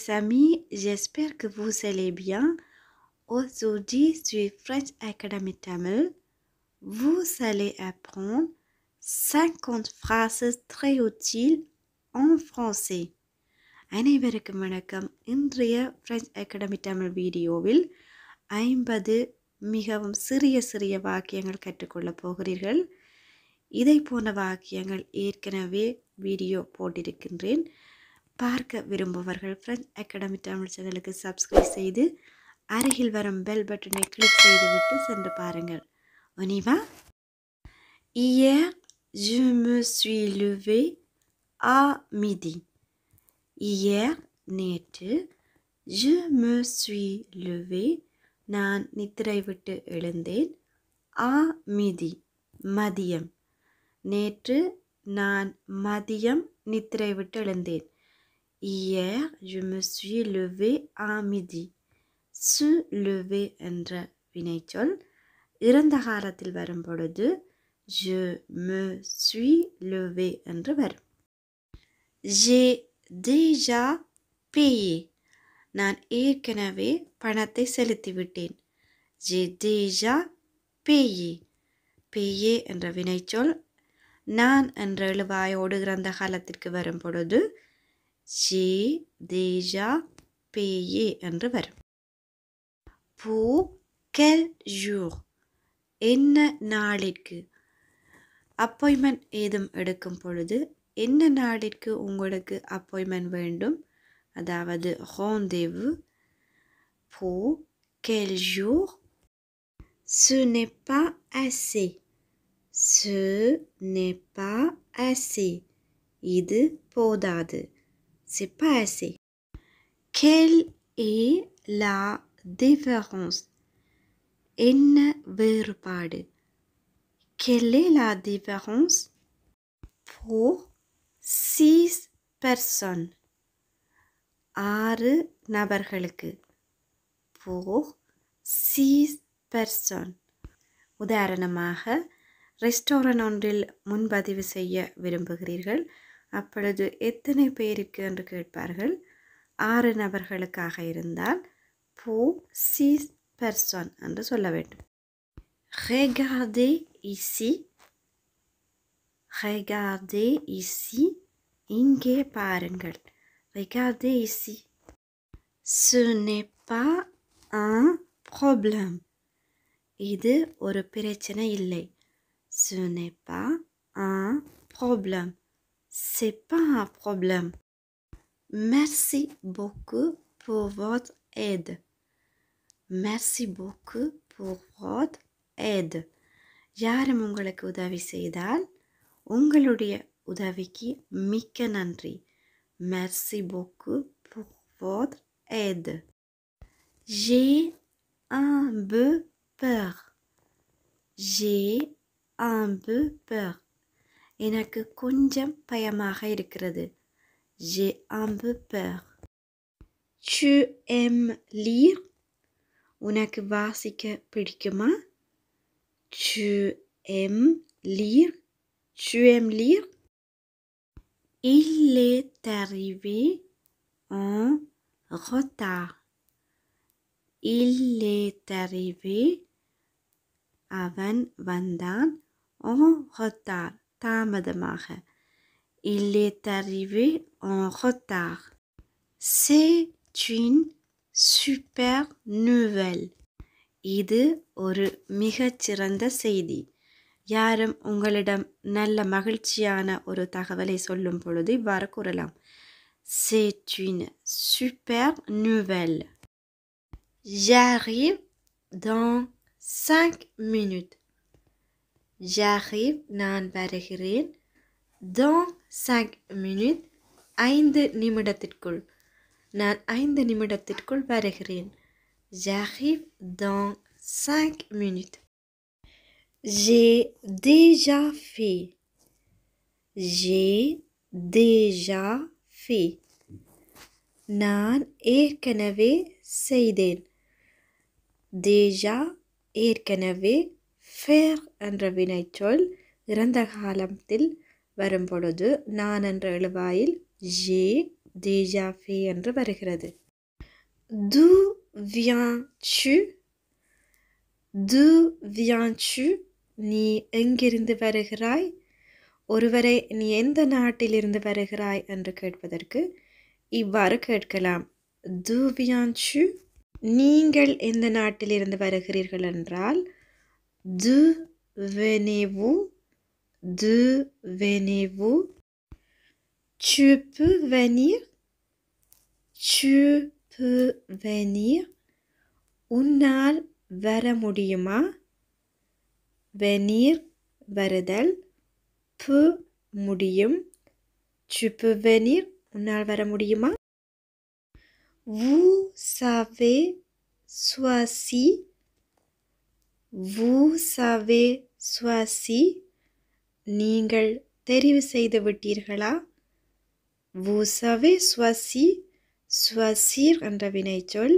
les amis, j'espère que vous allez bien. Aujourd'hui sur French Academy Tamil, vous allez apprendre 50 phrases très utiles en français. அனைவருக்கும் வணக்கம் இன்றைய French academy Tamil வீடியோவில் ஐம்பது மிகவும் சிறிய சிறிய வாக்கியங்கள் கற்றுக்கொள்ளப் போகிறீர்கள் இதை போன்ற வாக்கியங்கள் ஏற்கனவே வீடியோ போட்டிருக்கின்றேன் பார்க்க விரும்புபவர்கள் ஃப்ரெஞ்ச் அகாடமி தமிழ் சேனலுக்கு சப்ஸ்கிரைப் செய்து அருகில் வரும் பெல் பட்டனை கிளிக் செய்துவிட்டு சென்று பாருங்கள் ஒனிவா இயர் je me suis levé à நேற்று je me நான் நித்திரை விட்டு எழுந்தேன் ஆ மிதி மதியம் நேற்று நான் மதியம் நித்திரை விட்டு எழுந்தேன் Hier, je me suis levé à midi. Se lever entre vinaitol. Irandaharatil varum polodu. Je me suis levé entre ver. J'ai déjà payé. Nan ir kenave panate selectivitin. J'ai déjà payé. Payé entre vinaitol. Nan entre le vaille ordre grandaharatil varum polodu. ஜே தேஜா பேயே என்று வரும் பூ கெல் ஜூர் என்ன நாளிற்கு appointment ஏதும் எடுக்கும் பொழுது என்ன நாளிற்கு உங்களுக்கு அப்பாயின்மெண்ட் வேண்டும் அதாவது ஹோந்தேவு பூ கெல் ஜூர் Ce n'est Ce n'est pas assez. இது போதாது c'est pas assez. Quelle est la différence? En வேறுபாடு? Quelle est la différence? Pour six personnes. Ar nabarhalke. Pour six personnes. உதாரணமாக ரெஸ்டாரண்ட் ஒன்றில் முன்பதிவு செய்ய விரும்புகிறீர்கள் அப்பொழுது எத்தனை பேருக்கு என்று கேட்பார்கள் ஆறு நபர்களுக்காக இருந்தால் போ சி பர்சன் என்று சொல்ல வேண்டும் Regardez இசி Regardez இசி இங்கே பாருங்கள் Regardez இசி சுனேப்பா ஆ ப்ராப்ளம் இது ஒரு பிரச்சனை இல்லை சுனேப்பா ஆ ப்ராப்ளம் c'est pas un problème. Merci beaucoup pour votre aide. Merci beaucoup pour votre aide. Yare beaucoup pour votre aide. J'ai un peu peur. J'ai un peu peur. Et எனக்கு கொஞ்சம் பயமாக இருக்கிறது J'ai un peu peur. Tu aimes lire? On a que உனக்கு வாசிக்க பிடிக்குமா? Tu aimes lire? Tu aimes lire? Il est arrivé en retard. Il est arrivé avant Vandan en retard ta madame. mare. Il est arrivé en retard. C'est une super nouvelle. இது ஒரு மிகச்சிறந்த செய்தி யாரும் உங்களிடம் நல்ல மகிழ்ச்சியான ஒரு தகவலை சொல்லும் பொழுது இவ்வாறு கூறலாம் C'est une super nouvelle. J'arrive dans 5 minutes. j'arrive நான் வருகிறேன் dans 5 minutes ஐந்து நிமிடத்திற்குள் நான் ஐந்து நிமிடத்திற்குள் வருகிறேன் j'arrive dans 5 minutes j'ai déjà fait j'ai déjà fait நான் ஏற்கனவே செய்தேன் déjà ஏற்கனவே ஃபேர் என்ற வினைச்சொல் இறந்த காலத்தில் வரும் பொழுது நான் என்ற எழுவாயில் ஜே ஃபே என்று வருகிறது து வியாச்சு து வியாச்சு நீ எங்கிருந்து வருகிறாய் ஒருவரை நீ எந்த நாட்டிலிருந்து வருகிறாய் என்று கேட்பதற்கு இவ்வாறு கேட்கலாம் து வியாச்சு நீங்கள் எந்த நாட்டிலிருந்து வருகிறீர்கள் என்றால் De venez-vous De venez-vous Tu peux venir Tu peux venir unal vara mudiyuma Venir varadal Pu mudium. Tu peux venir unal vara mudiyuma Vous savez soit si. வூ சவே ஸ்வசி நீங்கள் தெரிவு செய்து விட்டீர்களா சவே ஸ்வசி ஸ்வசீர் என்ற வினைச்சொல்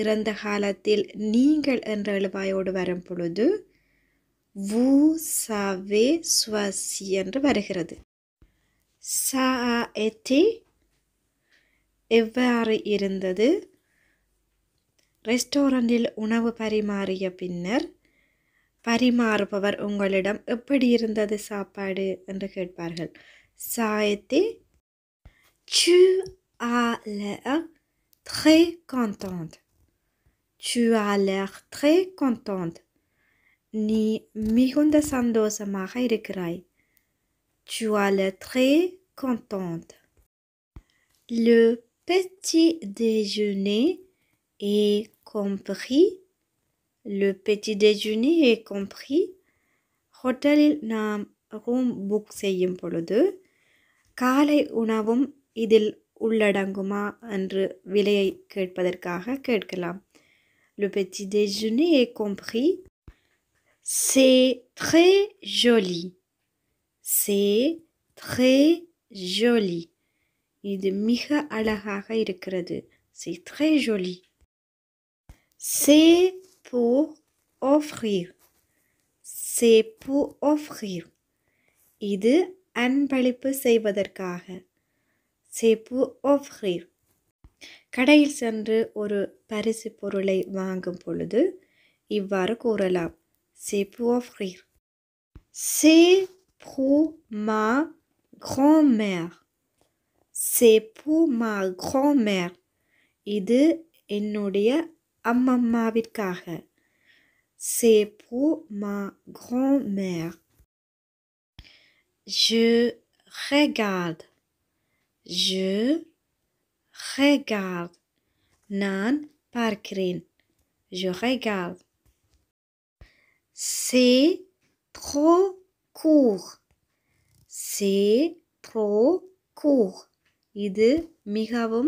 இறந்த காலத்தில் நீங்கள் என்ற எழுவாயோடு வரும் பொழுது வூ சவே ஸ்வசி என்று வருகிறது சா எவ்வாறு இருந்தது ரெஸ்டாரண்டில் உணவு பரிமாறிய பின்னர் பரிமாறுபவர் உங்களிடம் எப்படி இருந்தது சாப்பாடு என்று கேட்பார்கள் சாயத்தே சு ஆ ட்ரே கான்டாண்ட் சு ஆ ட்ரே கான்டாண்ட் நீ மிகுந்த சந்தோஷமாக இருக்கிறாய் Tu as l'air très contente. Le petit déjeuner et compris. Le petit déjeuner est compris. Hotel nam room book seyyum pollodu. Kaalai unavum idil ulladanguma andru vilai kedpadarkaga kedkalam. Le petit déjeuner est compris. C'est très joli. C'est très joli. Il de Micha Alahaka C'est très joli. C'est pour offrir. C'est pour offrir. இது அன்பளிப்பு செய்வதற்காக pour offrir. கடையில் சென்று ஒரு பரிசு பொருளை வாங்கும் பொழுது இவ்வாறு கூறலாம் pour offrir. C'est pour ma grand-mère. C'est pour ma grand-mère. இது என்னுடைய அம்மம்மாவிற்காக C'est pour ma grand-mère. Je regarde. Je regarde. Nan parkrin. Je regarde. C'est trop court. C'est trop court. quatre migavum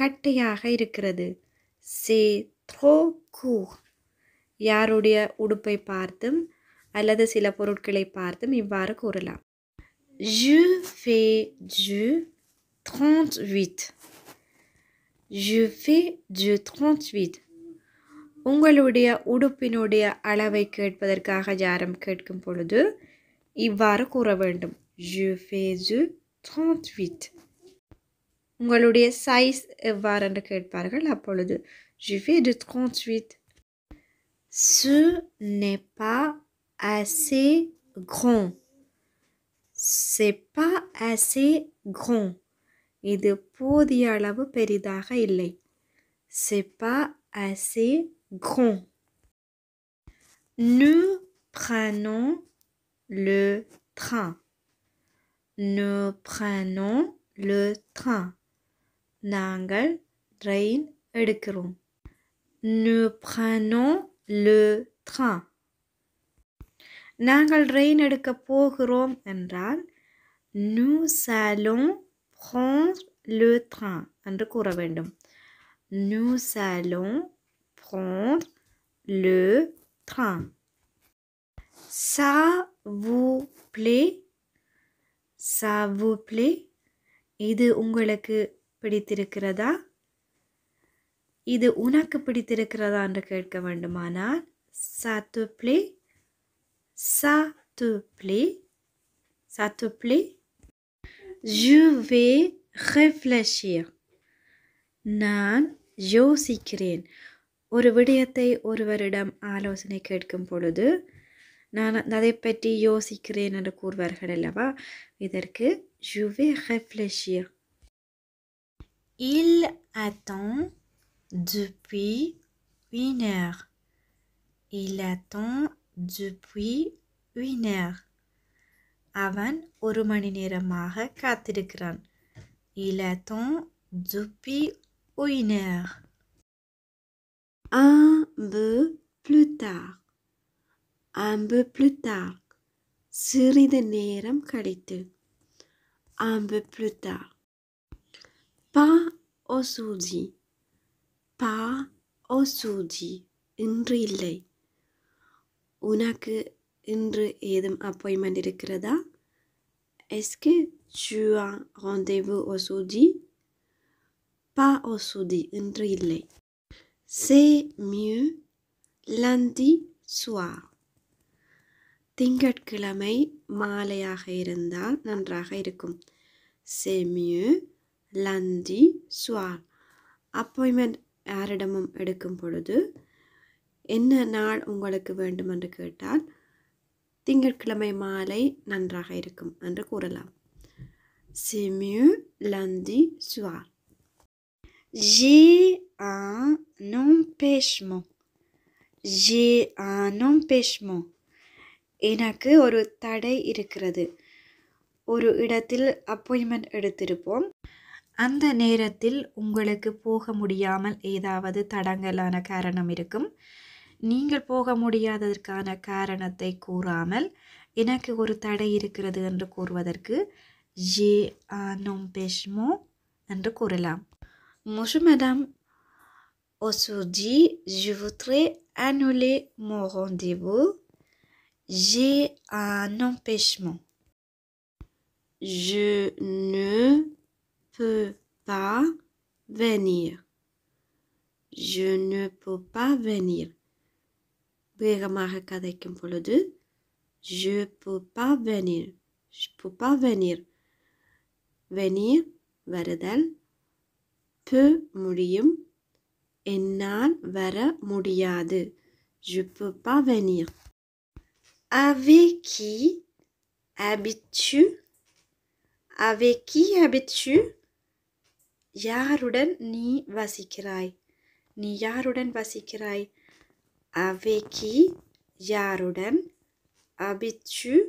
kattiyaga இருக்கிறது. C'est throw கூ யாருடைய உடுப்பை பார்த்தும் அல்லது சில பொருட்களை பார்த்தும் இவ்வாறு கூறலாம் ஜு ஃபே ஜு த்ராண்ட் வித் ஜு ஃபே ஜு த்ராண்ட் வித் உங்களுடைய உடுப்பினுடைய அளவை கேட்பதற்காக யாரும் கேட்கும் பொழுது இவ்வாறு கூற வேண்டும் ஜு ஃபே ஜு த்ராண்ட் வித் உங்களுடைய சைஸ் எவ்வாறு என்று கேட்பார்கள் அப்பொழுது Je fais de 38. Ce n'est pas assez grand. C'est pas assez grand. la de la il la C'est pas assez grand. Nous prenons le train. Nous prenons le train. நாங்கள் train nous prenons le train. நாங்கள் train எடுக்க போகிறோம் என்றால் nous allons prendre le train என்று கூற வேண்டும் nous allons prendre le train. Ça vous plaît? Ça vous plaît? இது உங்களுக்கு பிடித்திருக்கிறதா இது உனக்கு பிடித்திருக்கிறதா என்று கேட்க வேண்டுமானால் சாத்துப்ளி சாத்துப்ளி சாத்துப்ளி ஜுவே ரெஃப்ளஷியர் நான் யோசிக்கிறேன் ஒரு விடயத்தை ஒருவரிடம் ஆலோசனை கேட்கும் பொழுது நான் அதை பற்றி யோசிக்கிறேன் என்று கூறுவார்கள் அல்லவா இதற்கு ஜுவே ரெஃப்ளஷியர் இல் அத்தான் depuis une heure. Il attend depuis une heure. Avan ஒரு மணி நேரமாக காத்திருக்கிறான் Il attend depuis une heure. Un peu plus tard. Un peu plus tard. சிறிது நேரம் கழித்து. Un peu plus tard. Pas au aujourd'hui. பா ஓ சூஜி இன்று இல்லை உனக்கு இன்று ஏதும் அப்பாயின்மெண்ட் இருக்கிறதா எஸ்கு ஜுவா ஹோந்தேவு ஓ சூஜி பா ஓ சூதி இன்று இல்லை சே மியூ லந்தி சுவா திங்கட்கிழமை மாலையாக இருந்தால் நன்றாக இருக்கும் செமியு லந்தி சுவா அப்பாயின்மெண்ட் யாரிடமும் எடுக்கும் பொழுது என்ன நாள் உங்களுக்கு வேண்டும் என்று கேட்டால் திங்கட்கிழமை மாலை நன்றாக இருக்கும் என்று கூறலாம் சிமியூ லந்தி சுவார் G J'ai பேஷ்மோ empêchement. J'ai un எனக்கு ஒரு தடை இருக்கிறது ஒரு இடத்தில் அப்பாயின்மெண்ட் எடுத்திருப்போம் அந்த நேரத்தில் உங்களுக்கு போக முடியாமல் ஏதாவது தடங்கலான காரணம் இருக்கும் நீங்கள் போக முடியாததற்கான காரணத்தை கூறாமல் எனக்கு ஒரு தடை இருக்கிறது என்று கூறுவதற்கு ஜே ஆனோம் பெஷ்மோ என்று கூறலாம் மொஷு மேடம் ஒசுஜி ஜுவுத்ரே அனுலே மோகோந்திபு ஜே ஆனோம் பெஷ்மோ ஜு நு peux pas venir. Je ne peux pas venir. Buyerga pour le Je peux pas venir. Je peux pas venir. Venir vereden Peu, mourir. என்னால் vers mourir. je peux pas venir avec qui habites-tu avec qui habites-tu Yaroden, ni Vasikirai. Ni Yaroden, Vasikirai. Avec qui? Yaroden. Habitu,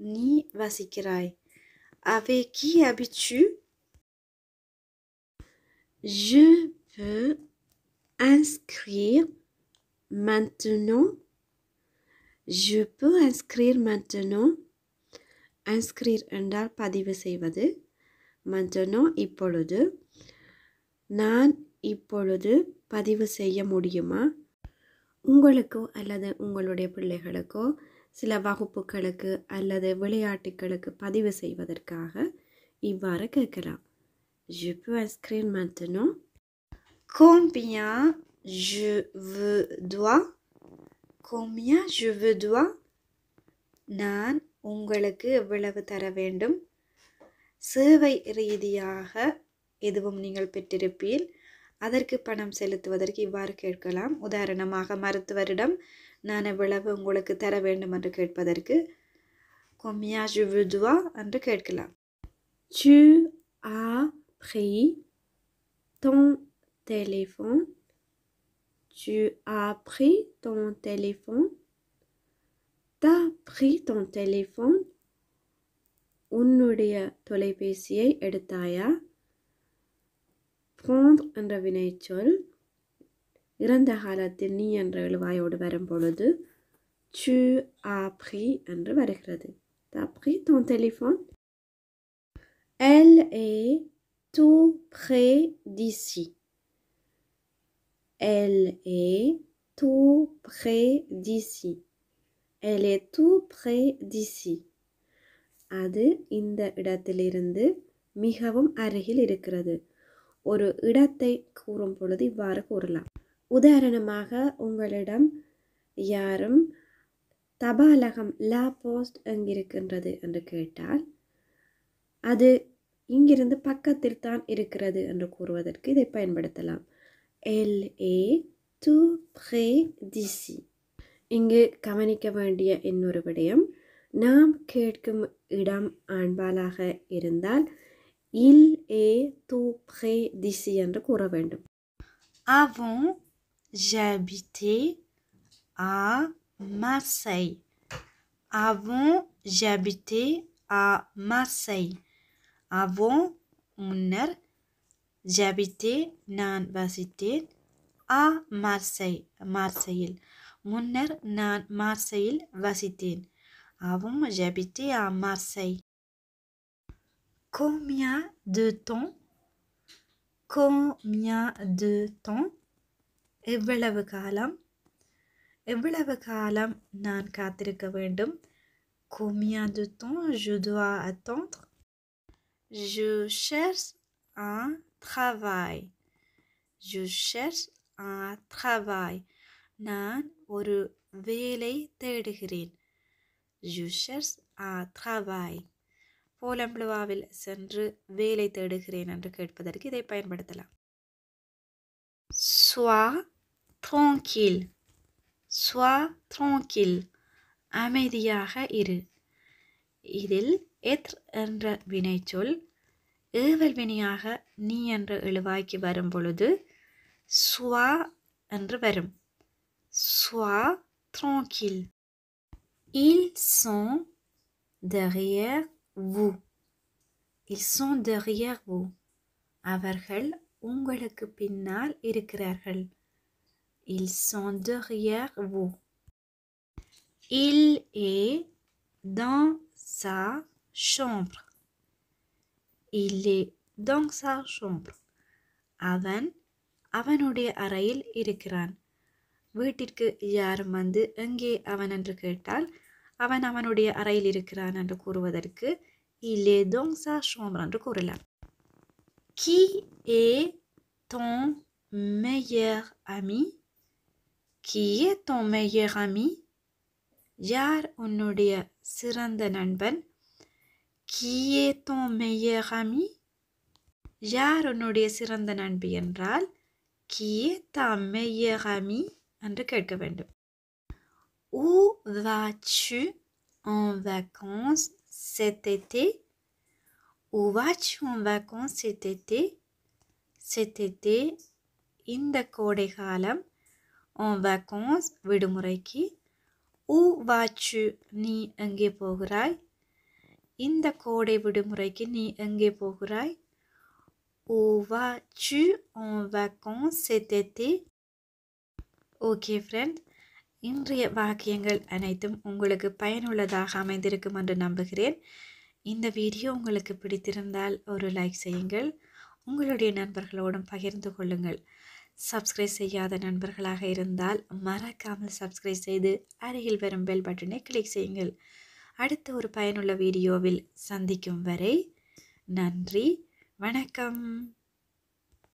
ni Vasikirai. Avec qui habitu? Je peux inscrire maintenant. Je peux inscrire maintenant. Inscrire un dal padivesei va de. Maintenant, il நான் இப்பொழுது பதிவு செய்ய முடியுமா உங்களுக்கோ அல்லது உங்களுடைய பிள்ளைகளுக்கோ சில வகுப்புகளுக்கு அல்லது விளையாட்டுகளுக்கு பதிவு செய்வதற்காக இவ்வாறு கேட்கலாம் Je peux inscrire maintenant Combien je veux dois Combien je veux dois நான் உங்களுக்கு எவ்வளவு தர வேண்டும் சேவை ரீதியாக எதுவும் நீங்கள் பெற்றிருப்பீர் அதற்கு பணம் செலுத்துவதற்கு இவ்வாறு கேட்கலாம் உதாரணமாக மருத்துவரிடம் நான் எவ்வளவு உங்களுக்கு தர வேண்டும் என்று கேட்பதற்கு கொமியா ஜுவிதுவா என்று கேட்கலாம் சு ஆ ப்ரீ தொன் டெலிஃபோன் சு ஆ ப்ரீ தோன் டெலிஃபோன் தா ப்ரீ தொன் டெலிஃபோன் உன்னுடைய தொலைபேசியை எடுத்தாயா கோந்த் என்ற வினைச்சொல் இறந்த காலத்தில் நீ என்ற எழுவாயோடு வரும் பொழுது சு ஆப்ரி என்று வருகிறது தப்ரி தொன் டெலிஃபோன் எல் ஏ டூ ப்ரே டிசி எல் ஏ டூ ப்ரே டிசி எல் ஏ டூ ப்ரே டிசி அது இந்த இடத்திலிருந்து மிகவும் அருகில் இருக்கிறது ஒரு இடத்தை கூறும் பொழுது இவ்வாறு கூறலாம் உதாரணமாக உங்களிடம் யாரும் தபாலகம் லா போஸ்ட் எங்கிருக்கின்றது என்று கேட்டால் அது இங்கிருந்து பக்கத்தில் தான் இருக்கிறது என்று கூறுவதற்கு இதை பயன்படுத்தலாம் எல் ஏ ஹே ப்ரே டிசி இங்கு கவனிக்க வேண்டிய இன்னொரு விடயம் நாம் கேட்கும் இடம் ஆண்பாலாக இருந்தால் Il est tout près d'ici. Avant, j'habitais à Marseille. Avant, j'habitais à Marseille. Avant, Munner, j'habitais dans à Marseille. Marseille. Monner Nan Marseille, Avant, j'habitais à Marseille combien de temps combien de temps combien de temps je dois attendre Je cherche un travail. Je cherche un travail. Je cherche un travail. கோலம்ப்ளுவாவில் சென்று வேலை தேடுகிறேன் என்று கேட்பதற்கு இதை பயன்படுத்தலாம் ஸ்வா தோங்கில் ஸ்வா தோங்கில் அமைதியாக இரு இதில் எத் என்ற வினைச்சொல் ஏவல் வினையாக நீ என்று எழுவாய்க்கு வரும் பொழுது ஸ்வா என்று வரும் ஸ்வா தோங்கில் இல் சோ தகைய vous. Ils sont derrière vous. Averhel, ungalaku pinnal irukrargal. Ils sont derrière vous. Il est dans sa chambre. Il est dans sa chambre. Avan, avanude arail irukran. வீட்டிற்கு யாரும் வந்து எங்கே அவன் என்று கேட்டால் அவன் அவனுடைய அறையில் இருக்கிறான் என்று கூறுவதற்கு இலே தொங்சா ஷோம்ரா என்று கூறலாம் கி ஏ தோ மெய்யர் அமி கி ஏ தோ மெய்யர் அமி யார் உன்னுடைய சிறந்த நண்பன் கி ஏ தோ மெய்யர் அமி யார் உன்னுடைய சிறந்த நண்பி என்றால் கி ஏ தா மெய்யர் அமி என்று கேட்க வேண்டும் Où vas-tu en vacances cet été? Où vas-tu en vacances cet été? Cet été, in the Kodekalam, en vacances, Vidumuraki. Où vas-tu ni enge pograi? In the de Vidumuraki ni enge pograi. Où vas-tu en vacances cet été? Ok, friend. இன்றைய வாக்கியங்கள் அனைத்தும் உங்களுக்கு பயனுள்ளதாக அமைந்திருக்கும் என்று நம்புகிறேன் இந்த video உங்களுக்கு பிடித்திருந்தால் ஒரு லைக் செய்யுங்கள் உங்களுடைய நண்பர்களோடும் பகிர்ந்து கொள்ளுங்கள் சப்ஸ்கிரைப் செய்யாத நண்பர்களாக இருந்தால் மறக்காமல் சப்ஸ்கிரைப் செய்து அருகில் வரும் பெல் பட்டனை கிளிக் செய்யுங்கள் அடுத்த ஒரு பயனுள்ள வீடியோவில் சந்திக்கும் வரை நன்றி வணக்கம்